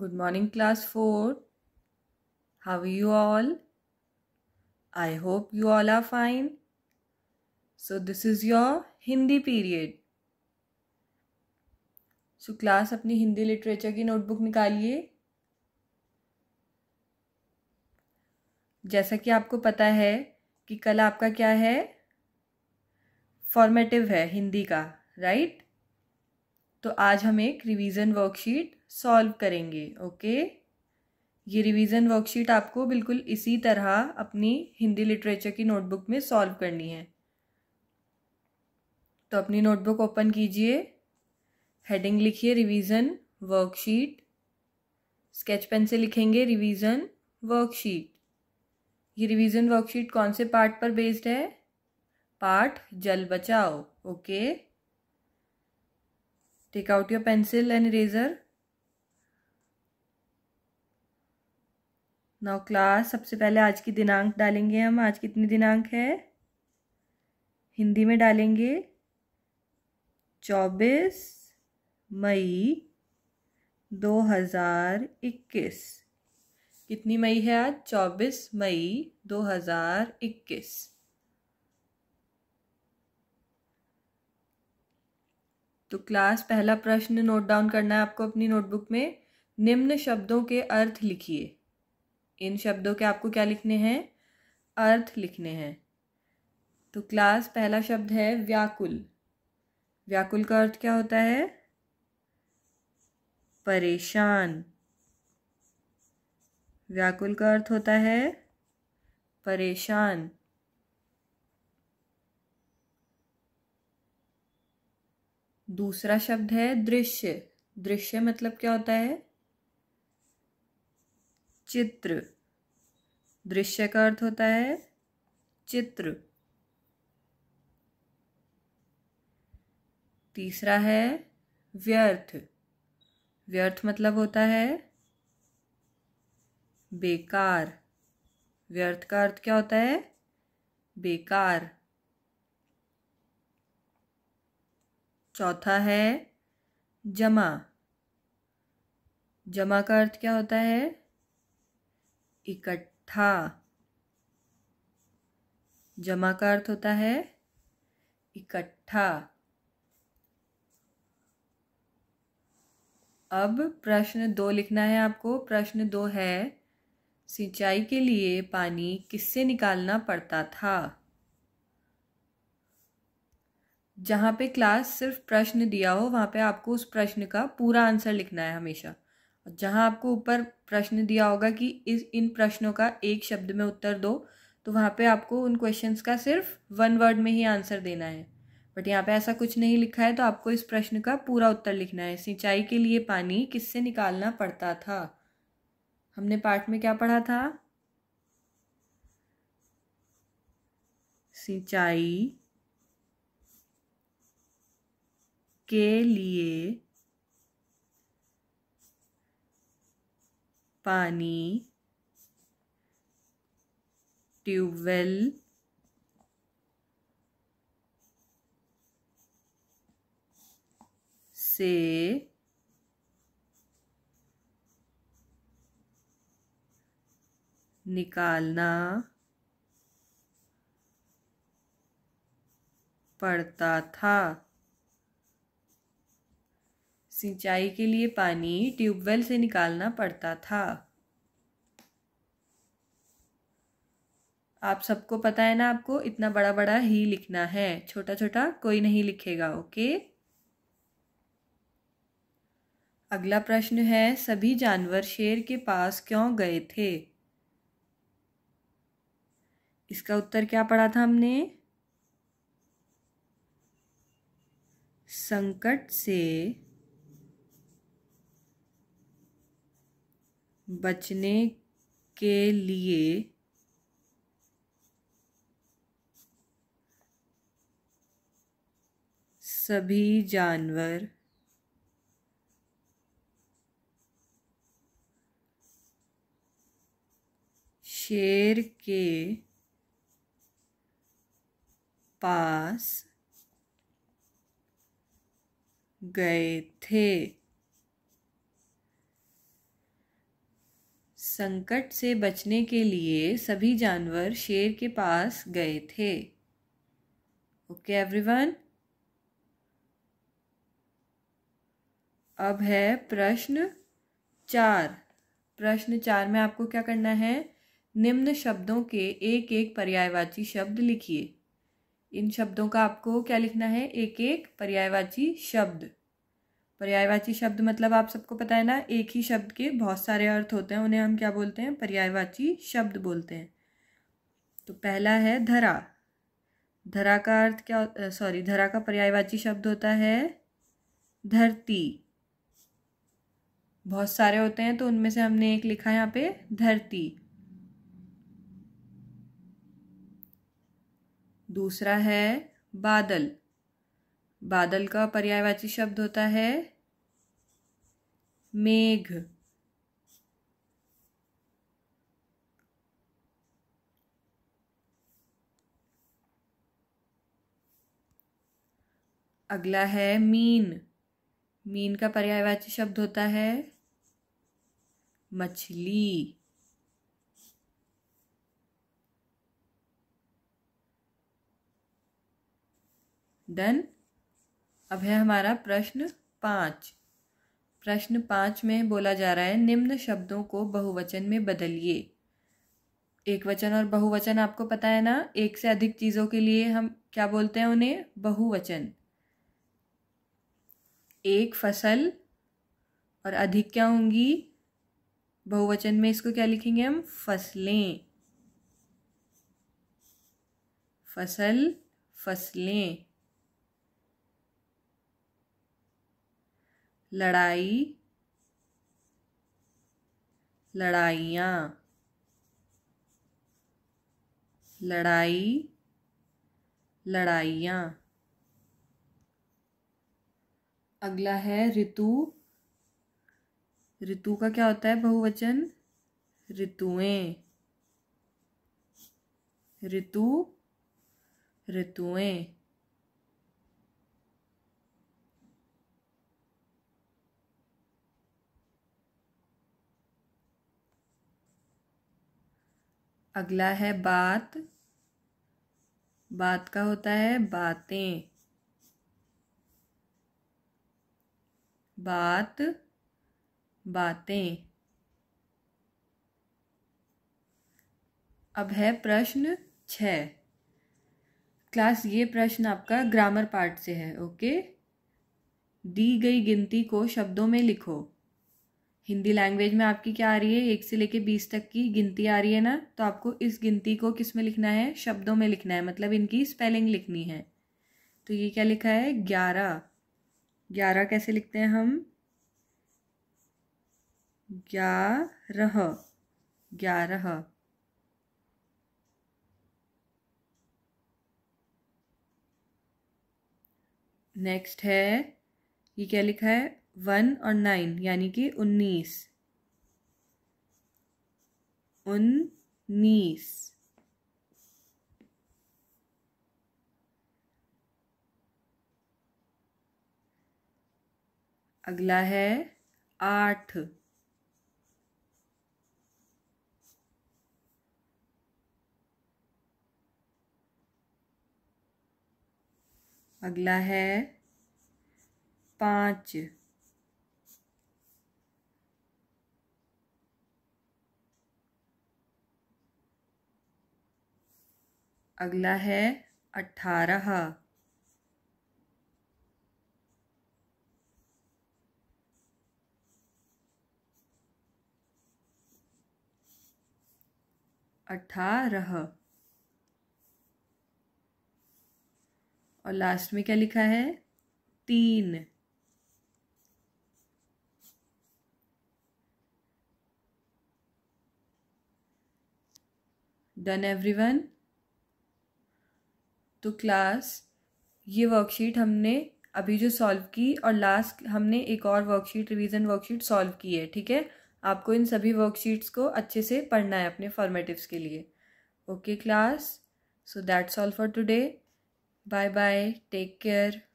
Good morning class four how you all I hope you all are fine so this is your Hindi period so class अपनी Hindi literature की notebook निकालिए जैसा कि आपको पता है कि कल आपका क्या है फॉर्मेटिव है हिंदी का राइट right? तो आज हम एक रिवीजन वर्कशीट सॉल्व करेंगे ओके ये रिवीजन वर्कशीट आपको बिल्कुल इसी तरह अपनी हिंदी लिटरेचर की नोटबुक में सॉल्व करनी है तो अपनी नोटबुक ओपन कीजिए हेडिंग लिखिए रिवीजन वर्कशीट स्केच पेन से लिखेंगे रिवीजन वर्कशीट ये रिवीजन वर्कशीट कौन से पार्ट पर बेस्ड है पार्ट जल बचाओ okay take out your pencil and eraser now class सबसे पहले आज की दिनांक डालेंगे हम आज कितनी दिनांक है हिंदी में डालेंगे चौबीस मई दो हज़ार इक्कीस कितनी मई है आज चौबीस मई दो हज़ार इक्कीस तो क्लास पहला प्रश्न नोट डाउन करना है आपको अपनी नोटबुक में निम्न शब्दों के अर्थ लिखिए इन शब्दों के आपको क्या लिखने हैं अर्थ लिखने हैं तो क्लास पहला शब्द है व्याकुल व्याकुल का अर्थ क्या होता है परेशान व्याकुल का अर्थ होता है परेशान दूसरा शब्द है दृश्य दृश्य मतलब क्या होता है चित्र दृश्य का अर्थ होता है चित्र तीसरा है व्यर्थ व्यर्थ मतलब होता है बेकार व्यर्थ का अर्थ क्या होता है बेकार चौथा है जमा जमा का अर्थ क्या होता है इकट्ठा जमा का अर्थ होता है इकट्ठा अब प्रश्न दो लिखना है आपको प्रश्न दो है सिंचाई के लिए पानी किससे निकालना पड़ता था जहाँ पे क्लास सिर्फ प्रश्न दिया हो वहाँ पे आपको उस प्रश्न का पूरा आंसर लिखना है हमेशा और जहाँ आपको ऊपर प्रश्न दिया होगा कि इस इन प्रश्नों का एक शब्द में उत्तर दो तो वहाँ पे आपको उन क्वेश्चंस का सिर्फ वन वर्ड में ही आंसर देना है बट यहाँ पे ऐसा कुछ नहीं लिखा है तो आपको इस प्रश्न का पूरा उत्तर लिखना है सिंचाई के लिए पानी किससे निकालना पड़ता था हमने पाठ में क्या पढ़ा था सिंचाई के लिए पानी ट्यूबवेल से निकालना पड़ता था सिंचाई के लिए पानी ट्यूबवेल से निकालना पड़ता था आप सबको पता है ना आपको इतना बड़ा बड़ा ही लिखना है छोटा छोटा कोई नहीं लिखेगा ओके अगला प्रश्न है सभी जानवर शेर के पास क्यों गए थे इसका उत्तर क्या पढ़ा था हमने संकट से बचने के लिए सभी जानवर शेर के पास गए थे संकट से बचने के लिए सभी जानवर शेर के पास गए थे ओके एवरीवन अब है प्रश्न चार प्रश्न चार में आपको क्या करना है निम्न शब्दों के एक एक पर्यायवाची शब्द लिखिए इन शब्दों का आपको क्या लिखना है एक एक पर्यायवाची शब्द पर्यायवाची शब्द मतलब आप सबको पता है ना एक ही शब्द के बहुत सारे अर्थ होते हैं उन्हें हम क्या बोलते हैं पर्यायवाची शब्द बोलते हैं तो पहला है धरा धरा का अर्थ क्या सॉरी धरा का पर्यायवाची शब्द होता है धरती बहुत सारे होते हैं तो उनमें से हमने एक लिखा यहाँ पे धरती दूसरा है बादल बादल का पर्यायवाची शब्द होता है मेघ अगला है मीन मीन का पर्यायवाची शब्द होता है मछली डन अब है हमारा प्रश्न पाँच प्रश्न पाँच में बोला जा रहा है निम्न शब्दों को बहुवचन में बदलिए एक वचन और बहुवचन आपको पता है ना एक से अधिक चीज़ों के लिए हम क्या बोलते हैं उन्हें बहुवचन एक फसल और अधिक क्या होंगी बहुवचन में इसको क्या लिखेंगे हम फसलें फसल फसलें लड़ाई लड़ाइयाँ लड़ाई लड़ाइयाँ अगला है ऋतु ऋतु का क्या होता है बहुवचन ऋतुएं ऋतु ऋतुएं अगला है बात बात का होता है बातें बात बातें अब है प्रश्न छ क्लास ये प्रश्न आपका ग्रामर पार्ट से है ओके दी गई गिनती को शब्दों में लिखो हिंदी लैंग्वेज में आपकी क्या आ रही है एक से लेके बीस तक की गिनती आ रही है ना तो आपको इस गिनती को किस में लिखना है शब्दों में लिखना है मतलब इनकी स्पेलिंग लिखनी है तो ये क्या लिखा है ग्यारह ग्यारह कैसे लिखते हैं हम ग्यारह ग्यारह नेक्स्ट है ये क्या लिखा है वन और नाइन यानी कि उन्नीस उन्नीस अगला है आठ अगला है पाँच अगला है अठारह अठारह और लास्ट में क्या लिखा है तीन डन एवरीवन तो क्लास ये वर्कशीट हमने अभी जो सॉल्व की और लास्ट हमने एक और वर्कशीट रिवीजन वर्कशीट सॉल्व की है ठीक है आपको इन सभी वर्कशीट्स को अच्छे से पढ़ना है अपने फॉर्मेटिव्स के लिए okay class so that's all for today bye bye take care